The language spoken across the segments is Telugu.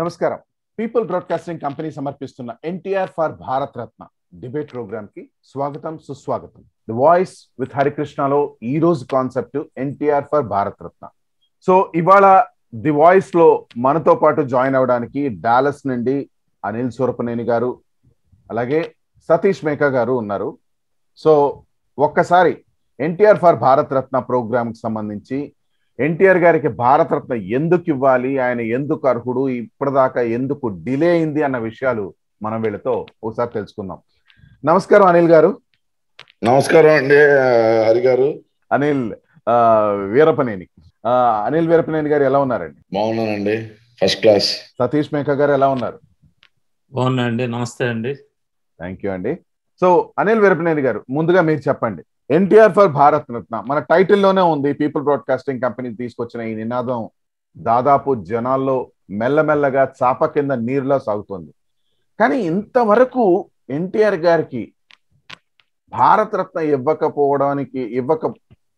నమస్కారం పీపుల్ బ్రాడ్కాస్టింగ్ కంపెనీ సమర్పిస్తున్న NTR for Bharat Ratna debate program కి స్వాగతం సుస్వాగతం ది వాయిస్ విత్ హరికృష్ణలో ఈ రోజు concept NTR for Bharat Ratna so ఇవాళ ది వాయిస్ లో మనతో పాటు జాయిన్ అవడానికి డాలస్ నుండి అనిల్ సూరపనేని గారు అలాగే సతీష్ మేకా గారు ఉన్నారు సో ఒక్కసారి ఎన్టీఆర్ ఫర్ భారత్ రత్న ప్రోగ్రామ్ కి సంబంధించి ఎన్టీఆర్ గారికి భారతరత్న ఎందుకు ఇవ్వాలి ఆయన ఎందుకు అర్హుడు ఇప్పటిదాకా ఎందుకు డిలే అయింది అన్న విషయాలు మనం వీళ్ళతో ఒకసారి తెలుసుకుందాం నమస్కారం అనిల్ గారు నమస్కారం అండి హరి గారు అనిల్ వీరపనేని అనిల్ వీరపనేని గారు ఎలా ఉన్నారండి బాగున్నానండి ఫస్ట్ క్లాస్ సతీష్ మేకా గారు ఎలా ఉన్నారు బాగున్నాయండి నమస్తే అండి థ్యాంక్ యూ అండి సో అనిల్ వీరపనేని గారు ముందుగా మీరు చెప్పండి ఎన్టీఆర్ ఫర్ భారత్ రత్న మన టైటిల్లోనే ఉంది పీపుల్ బ్రాడ్కాస్టింగ్ కంపెనీ తీసుకొచ్చిన ఈ నినాదం దాదాపు జనాల్లో మెల్లమెల్లగా చాప కింద నీరులా సాగుతోంది కానీ ఇంతవరకు ఎన్టీఆర్ గారికి భారతరత్న ఇవ్వకపోవడానికి ఇవ్వక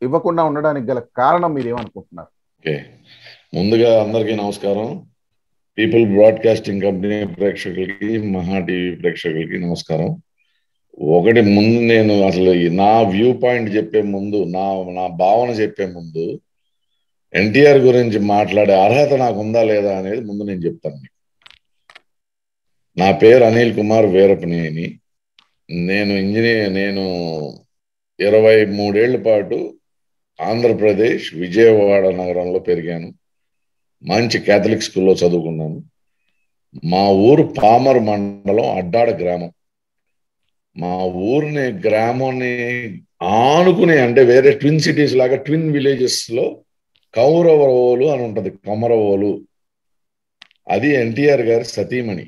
ఇవ్వకుండా ఉండడానికి గల కారణం మీరు ఏమనుకుంటున్నారు ముందుగా అందరికీ నమస్కారం పీపుల్ బ్రాడ్కాస్టింగ్ కంపెనీ ప్రేక్షకులకి మహా టీవీ ప్రేక్షకులకి నమస్కారం ఒకటి ముందు నేను అసలు నా వ్యూ పాయింట్ చెప్పే ముందు నా నా భావన చెప్పే ముందు ఎన్టీఆర్ గురించి మాట్లాడే అర్హత నాకు ఉందా లేదా అనేది ముందు నేను చెప్తాను మీకు నా పేరు అనిల్ కుమార్ వీరపనేని నేను ఇంజనీర్ నేను ఇరవై మూడేళ్ల పాటు ఆంధ్రప్రదేశ్ విజయవాడ నగరంలో పెరిగాను మంచి క్యాథలిక్ స్కూల్లో చదువుకున్నాను మా ఊరు పామర్ మండలం అడ్డాడ గ్రామం మా ఊరిని గ్రామాన్ని ఆనుకునే అంటే వేరే ట్విన్ సిటీస్ లాగా ట్విన్ విలేజెస్ లో కౌరవోలు అని ఉంటది కమరవోలు అది ఎన్టీఆర్ గారి సతీమణి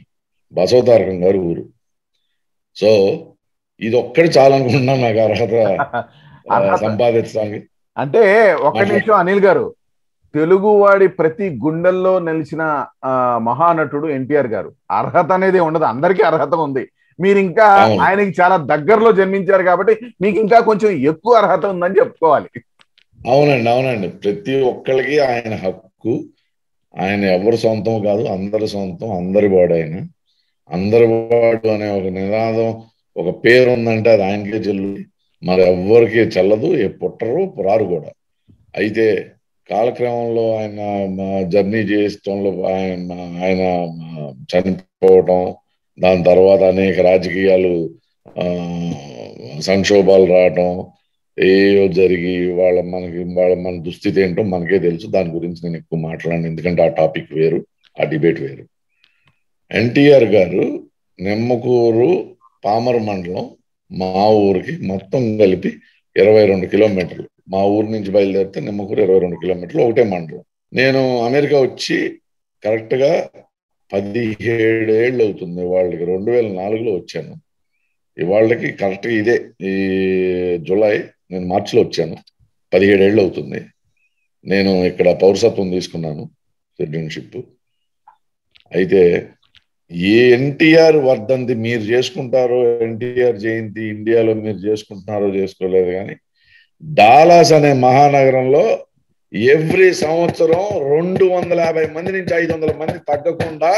బసవతారకం గారు ఊరు సో ఇది ఒక్కటి చాలనుకుంటున్నాను నాకు అర్హత సంపాదించడానికి అంటే ఒక నిమిషం అనిల్ గారు తెలుగువాడి ప్రతి గుండెల్లో నిలిచిన మహానటుడు ఎన్టీఆర్ గారు అర్హత అనేది ఉండదు అందరికీ అర్హత ఉంది మీరు ఇంకా ఆయనకి చాలా దగ్గరలో జన్మించారు కాబట్టి మీకు ఇంకా కొంచెం ఎక్కువ అర్హత ఉందని చెప్పుకోవాలి అవునండి అవునండి ప్రతి ఒక్కరికి ఆయన హక్కు ఆయన ఎవరు సొంతం కాదు అందరి సొంతం అందరి వాడు ఆయన అందరి వాడు అనే ఒక నినాదం ఒక పేరు ఉందంటే అది ఆయనకే చెల్లు మరి ఎవ్వరికీ చల్లదు ఏ పుట్టరు పురారు కూడా అయితే కాలక్రమంలో ఆయన జర్నీ చేసడంలో ఆయన ఆయన చనిపోవటం దాని తర్వాత అనేక రాజకీయాలు సంక్షోభాలు రావటం ఏవో జరిగి వాళ్ళ మనకి వాళ్ళ మన దుస్థితి ఏంటో మనకే తెలుసు దాని గురించి నేను ఎక్కువ మాట్లాడను ఎందుకంటే ఆ టాపిక్ వేరు ఆ డిబేట్ వేరు ఎన్టీఆర్ గారు నిమ్మకూరు పామర మండలం మా ఊరికి మొత్తం కలిపి ఇరవై రెండు కిలోమీటర్లు మా ఊరు నుంచి బయలుదేరితే నిమ్మకూరు ఇరవై రెండు కిలోమీటర్లు ఒకటే మండలం నేను అమెరికా వచ్చి కరెక్ట్గా పదిహేడు ఏళ్ళు అవుతుంది వాళ్ళకి రెండు వేల నాలుగులో వచ్చాను వాళ్ళకి కరెక్ట్గా ఇదే ఈ జూలై నేను మార్చిలో వచ్చాను పదిహేడు ఏళ్ళు అవుతుంది నేను ఇక్కడ పౌరసత్వం తీసుకున్నాను సిటిజన్షిప్ అయితే ఏ ఎన్టీఆర్ వర్ధంతి మీరు చేసుకుంటారో ఎన్టీఆర్ జయంతి ఇండియాలో మీరు చేసుకుంటున్నారో చేసుకోలేదు కానీ డాలాస్ అనే మహానగరంలో ఎవ్రీ సంవత్సరం రెండు వందల యాభై మంది నుంచి ఐదు వందల మంది తగ్గకుండా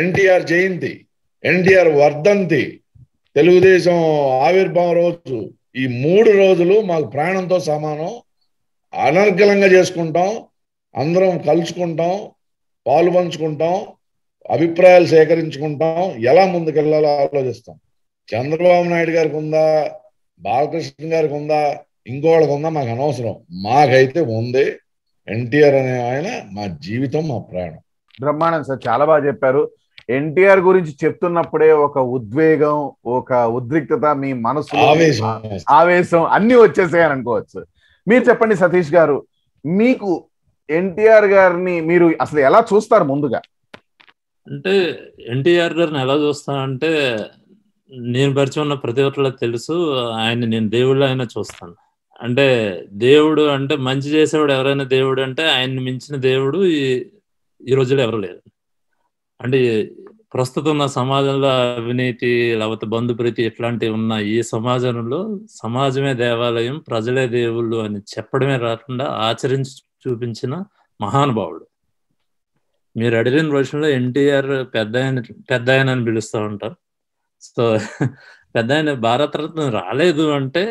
ఎన్టీఆర్ జయంతి ఎన్టీఆర్ వర్ధంతి తెలుగుదేశం ఆవిర్భావం రోజు ఈ మూడు రోజులు మాకు ప్రాణంతో సమానం అనర్గలంగా చేసుకుంటాం అందరం కలుసుకుంటాం పాలు పంచుకుంటాం అభిప్రాయాలు సేకరించుకుంటాం ఎలా ముందుకెళ్లాలో ఆలోచిస్తాం చంద్రబాబు నాయుడు గారికి ఉందా బాలకృష్ణ గారికి ఉందా ఇంకోళ్ళకు ఉందా మాకు అనవసరం మాకైతే ఉంది ఎన్టీఆర్ అనే ఆయన మా జీవితం మా ప్రాణం బ్రహ్మాండం సార్ చాలా బాగా చెప్పారు ఎన్టీఆర్ గురించి చెప్తున్నప్పుడే ఒక ఉద్వేగం ఒక ఉద్రిక్తత మీ మనసు ఆవేశం ఆవేశం అన్ని వచ్చేసాయని అనుకోవచ్చు మీరు చెప్పండి సతీష్ గారు మీకు ఎన్టీఆర్ గారిని మీరు అసలు ఎలా చూస్తారు ముందుగా అంటే ఎన్టీఆర్ గారిని ఎలా చూస్తానంటే నేను పరిచయం ఉన్న ప్రతి ఒక్కళ్ళకి తెలుసు ఆయన నేను దేవుళ్ళు అయినా చూస్తాను అంటే దేవుడు అంటే మంచి చేసేవాడు ఎవరైనా దేవుడు అంటే ఆయన్ని మించిన దేవుడు ఈ ఈ రోజులో ఎవరు లేరు అంటే ప్రస్తుతం ఉన్న సమాజంలో అవినీతి లేకపోతే బంధుప్రీతి ఇట్లాంటివి ఉన్న ఈ సమాజంలో సమాజమే దేవాలయం ప్రజలే దేవుళ్ళు అని చెప్పడమే రాకుండా ఆచరించి చూపించిన మహానుభావుడు మీరు అడిగిన రోజుల్లో ఎన్టీఆర్ పెద్ద ఆయన పెద్ద ఆయన అని పిలుస్తూ ఉంటారు సో పెద్ద ఆయన భారతరత్న రాలేదు అంటే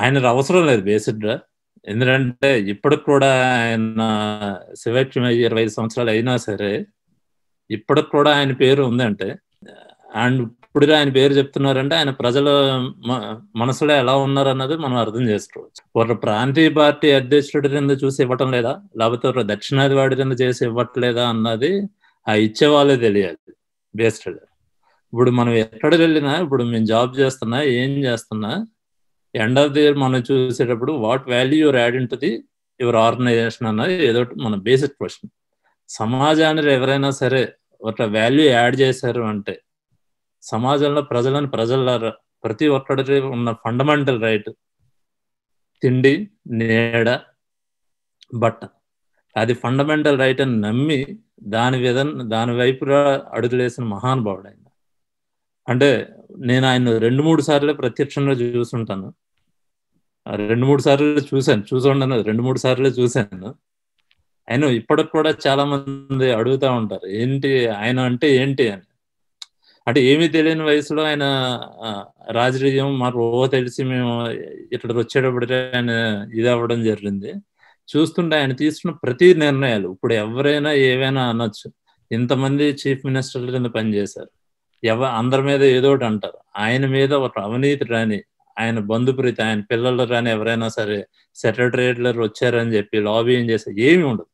ఆయన అవసరం లేదు బేసిడ్గా ఎందుకంటే ఇప్పటికి కూడా ఆయన శివక్షి ఇరవై సంవత్సరాలు అయినా సరే ఇప్పటికి కూడా ఆయన పేరు ఉందంటే అండ్ ఇప్పుడు ఆయన పేరు చెప్తున్నారంటే ఆయన ప్రజల మనసులో ఎలా ఉన్నారు అన్నది మనం అర్థం చేసుకోవచ్చు ఒక ప్రాంతీయ పార్టీ అధ్యక్షుడి కింద చూసి ఇవ్వటం లేదా లేకపోతే ఒక దక్షిణాది వాడి కింద చేసి ఇవ్వట్లేదా అన్నది ఆ ఇచ్చే వాళ్ళే తెలియాలి బేస్డ్ ఇప్పుడు మనం ఎక్కడ వెళ్ళినా ఇప్పుడు మేము జాబ్ చేస్తున్నా ఏం చేస్తున్నా ఎండ్ ఆఫ్ ది ఇయర్ మనం చూసేటప్పుడు what value your add in your organization అన్నది ఏదో మన బేసిక్ క్వశ్చన్ సమాజానికి ఎవరైనా సరే ఒక వాల్యూ యాడ్ చేశారు అంటే సమాజంలో ప్రజలను ప్రజల ప్రతి ఒక్కడికి ఉన్న ఫండమెంటల్ రైట్ తిండి నీడ బట్ట అది ఫండమెంటల్ రైట్ అని నమ్మి దాని విధ దాని వైపు అడుగులేసిన మహానుభావుడు ఆయన అంటే నేను ఆయన రెండు మూడు సార్లు ప్రత్యక్షంగా చూసుంటాను రెండు మూడు సార్లు చూశాను చూసుకుంటాను రెండు మూడు సార్లు చూశాను ఆయన ఇప్పటికి కూడా చాలా మంది అడుగుతా ఉంటారు ఏంటి ఆయన అంటే ఏంటి అని అంటే ఏమీ తెలియని వయసులో ఆయన రాజరీయం మా రో తెలిసి మేము ఇక్కడ వచ్చేటప్పుడే ఆయన ఇది అవ్వడం జరిగింది చూస్తుంటే ఆయన తీసుకున్న ప్రతి నిర్ణయాలు ఇప్పుడు ఎవరైనా ఏవైనా అనొచ్చు ఇంతమంది చీఫ్ మినిస్టర్ల కింద పనిచేశారు ఎవ అందరి మీద ఏదో ఒకటి అంటారు ఆయన మీద ఒక అవినీతి రాని ఆయన బంధుప్రీతి ఆయన పిల్లలు రాని ఎవరైనా సరే సెక్రటరేట్లర్ వచ్చారని చెప్పి లాబీయింగ్ చేసే ఏమి ఉండదు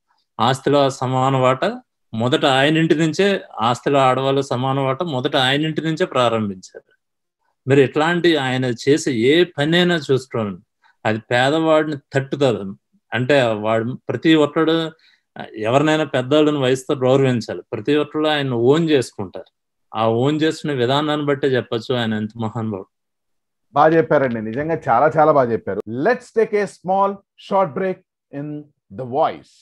ఆస్తిలో సమాన వాట మొదట ఆయన ఇంటి నుంచే ఆస్తిలో ఆడవాళ్ళ సమాన వాట మొదట ఆయన ఇంటి నుంచే ప్రారంభించారు మీరు ఇట్లాంటి ఆయన చేసే ఏ పనైనా చూసుకోండి అది పేదవాడిని తట్టుతుంది అంటే వాడు ప్రతి ఒక్కడు ఎవరినైనా పెద్దవాళ్ళని వయసుతో గౌరవించాలి ప్రతి ఒక్కళ్ళు ఆయన ఓన్ చేసుకుంటారు ఆ ఓన్ చేసిన విధానాన్ని బట్టే చెప్పచ్చు ఆయన ఎంత మహానుభావుడు బాగా చెప్పారండి నిజంగా చాలా చాలా బాగా చెప్పారు let's take a small short break in the voice